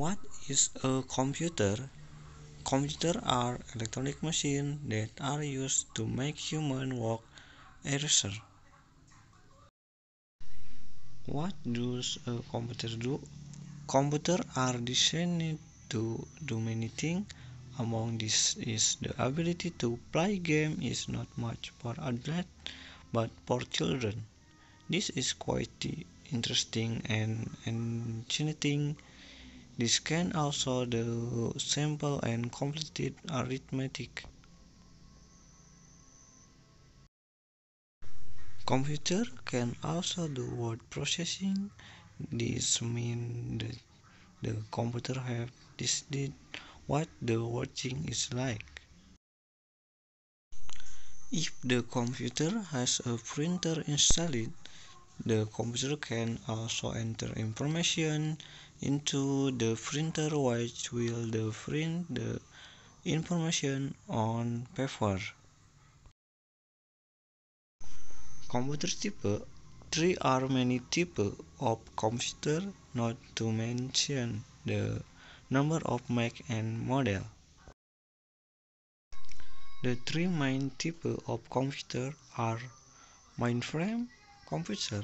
what is a computer computers are electronic machines that are used to make human work easier what does a computer do computers are designed to do many things among this is the ability to play game is not much for adults but for children this is quite interesting and entertaining. This can also do simple and complicated arithmetic. Computer can also do word processing. This means that the computer have decided what the watching is like. If the computer has a printer installed, the computer can also enter information into the printer which will print the information on paper. Computer type There are many type of computer not to mention the number of make and model. The three main type of computer are mainframe computer,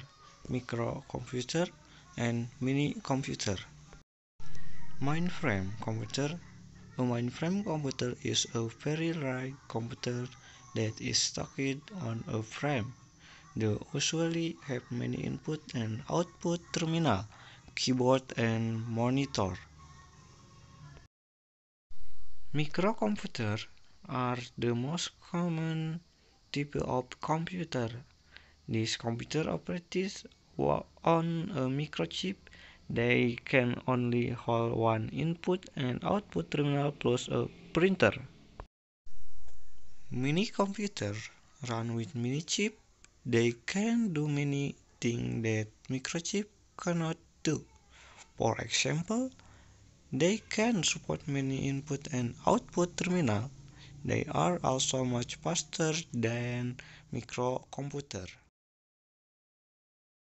microcomputer, and mini computer. Mainframe computer A mainframe computer is a very large computer that is stocked on a frame. They usually have many input and output terminal, keyboard and monitor. Microcomputer are the most common type of computer. These computer operates on a microchip, they can only hold one input and output terminal plus a printer. Mini computer run with mini chip, they can do many things that microchip cannot do. For example, they can support many input and output terminal. They are also much faster than microcomputer.